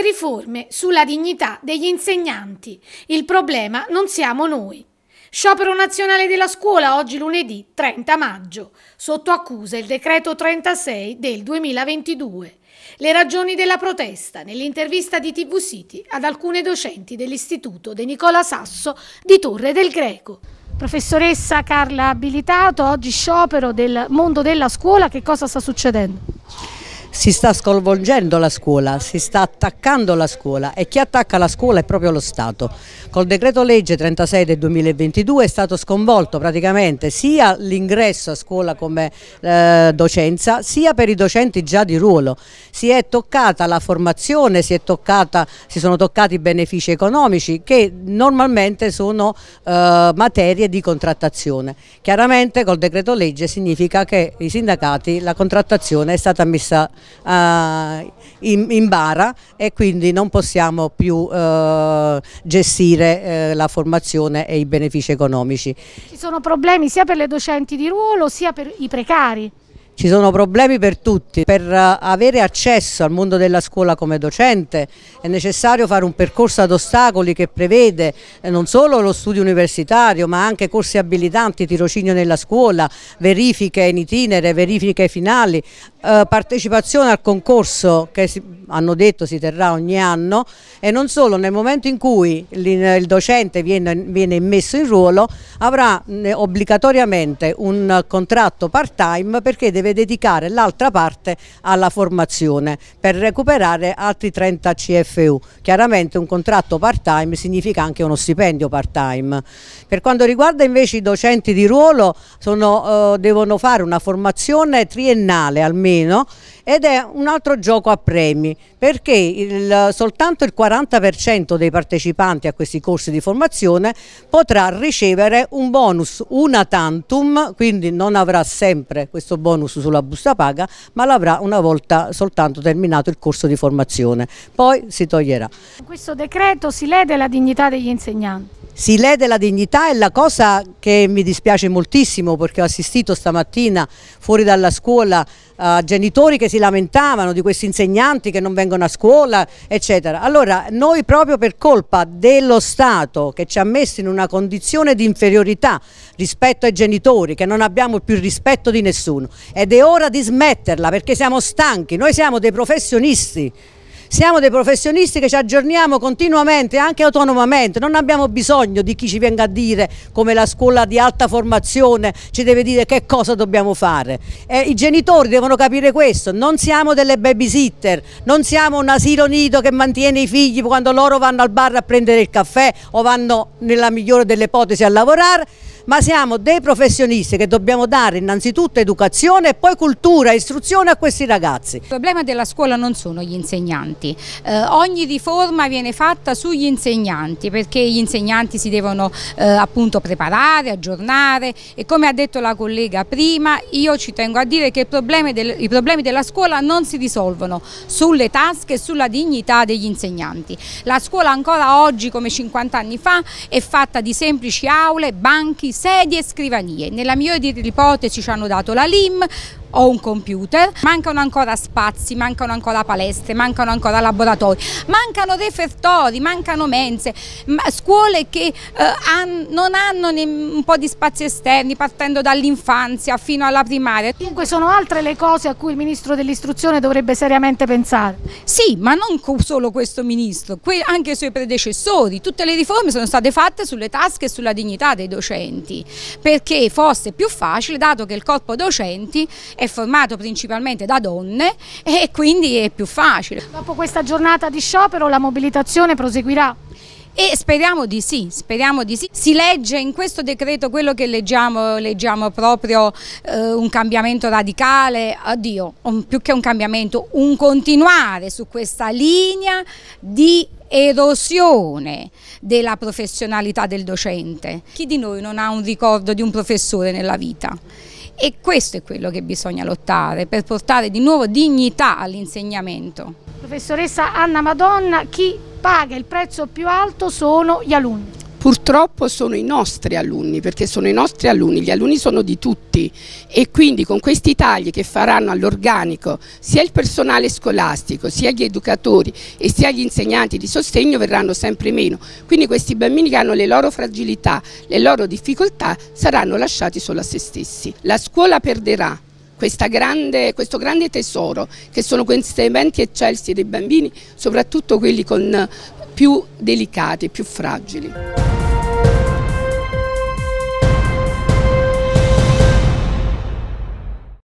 riforme sulla dignità degli insegnanti. Il problema non siamo noi. Sciopero nazionale della scuola oggi lunedì 30 maggio, sotto accusa il decreto 36 del 2022. Le ragioni della protesta nell'intervista di TV City ad alcune docenti dell'Istituto De Nicola Sasso di Torre del Greco. Professoressa Carla Abilitato, oggi sciopero del mondo della scuola, che cosa sta succedendo? si sta sconvolgendo la scuola, si sta attaccando la scuola e chi attacca la scuola è proprio lo Stato. Col decreto legge 36 del 2022 è stato sconvolto praticamente sia l'ingresso a scuola come eh, docenza sia per i docenti già di ruolo, si è toccata la formazione, si, toccata, si sono toccati i benefici economici che normalmente sono eh, materie di contrattazione. Chiaramente col decreto legge significa che i sindacati la contrattazione è stata messa uh, in, in, bara e quindi non possiamo più uh, gestire uh, la formazione e i benefici economici. Ci sono problemi sia per le docenti di ruolo sia per i precari ci sono problemi per tutti. Per eh, avere accesso al mondo della scuola come docente è necessario fare un percorso ad ostacoli che prevede eh, non solo lo studio universitario ma anche corsi abilitanti, tirocinio nella scuola, verifiche in itinere, verifiche finali, eh, partecipazione al concorso che hanno detto si terrà ogni anno e non solo, nel momento in cui il docente viene, viene immesso in ruolo avrà obbligatoriamente un contratto part time perché deve dedicare l'altra parte alla formazione per recuperare altri 30 CFU. Chiaramente un contratto part time significa anche uno stipendio part time. Per quanto riguarda invece i docenti di ruolo sono, eh, devono fare una formazione triennale almeno ed è un altro gioco a premi perché il, soltanto il 40% dei partecipanti a questi corsi di formazione potrà ricevere un bonus una tantum, quindi non avrà sempre questo bonus sulla busta paga, ma l'avrà una volta soltanto terminato il corso di formazione. Poi si toglierà. In questo decreto si lede la dignità degli insegnanti si lede la dignità è la cosa che mi dispiace moltissimo perché ho assistito stamattina fuori dalla scuola a eh, genitori che si lamentavano di questi insegnanti che non vengono a scuola eccetera. Allora noi proprio per colpa dello Stato che ci ha messo in una condizione di inferiorità rispetto ai genitori che non abbiamo più rispetto di nessuno ed è ora di smetterla perché siamo stanchi, noi siamo dei professionisti siamo dei professionisti che ci aggiorniamo continuamente anche autonomamente, non abbiamo bisogno di chi ci venga a dire come la scuola di alta formazione ci deve dire che cosa dobbiamo fare. Eh, I genitori devono capire questo, non siamo delle babysitter, non siamo un asilo nido che mantiene i figli quando loro vanno al bar a prendere il caffè o vanno nella migliore delle ipotesi a lavorare, ma siamo dei professionisti che dobbiamo dare innanzitutto educazione e poi cultura, e istruzione a questi ragazzi. Il problema della scuola non sono gli insegnanti, insegnanti. Eh, ogni riforma viene fatta sugli insegnanti perché gli insegnanti si devono eh, appunto preparare, aggiornare e come ha detto la collega prima io ci tengo a dire che problemi del, i problemi della scuola non si risolvono sulle tasche e sulla dignità degli insegnanti. La scuola ancora oggi come 50 anni fa è fatta di semplici aule, banchi, sedie e scrivanie. Nella migliore delle ipotesi ci hanno dato la LIM, ho un computer, mancano ancora spazi, mancano ancora palestre, mancano ancora laboratori, mancano refertori, mancano mense, scuole che eh, han, non hanno un po' di spazi esterni partendo dall'infanzia fino alla primaria. Dunque sono altre le cose a cui il Ministro dell'Istruzione dovrebbe seriamente pensare? Sì, ma non solo questo Ministro, anche i suoi predecessori, tutte le riforme sono state fatte sulle tasche e sulla dignità dei docenti, perché fosse più facile dato che il corpo docenti è formato principalmente da donne e quindi è più facile. Dopo questa giornata di sciopero la mobilitazione proseguirà? E speriamo di sì, speriamo di sì. Si legge in questo decreto quello che leggiamo, leggiamo proprio eh, un cambiamento radicale, addio, un, più che un cambiamento, un continuare su questa linea di erosione della professionalità del docente. Chi di noi non ha un ricordo di un professore nella vita? E questo è quello che bisogna lottare per portare di nuovo dignità all'insegnamento. Professoressa Anna Madonna, chi paga il prezzo più alto sono gli alunni purtroppo sono i nostri alunni, perché sono i nostri alunni, gli alunni sono di tutti e quindi con questi tagli che faranno all'organico sia il personale scolastico, sia gli educatori e sia gli insegnanti di sostegno verranno sempre meno. Quindi questi bambini che hanno le loro fragilità, le loro difficoltà saranno lasciati solo a se stessi. La scuola perderà Grande, questo grande tesoro che sono questi eventi eccelsi dei bambini, soprattutto quelli più delicati, più fragili.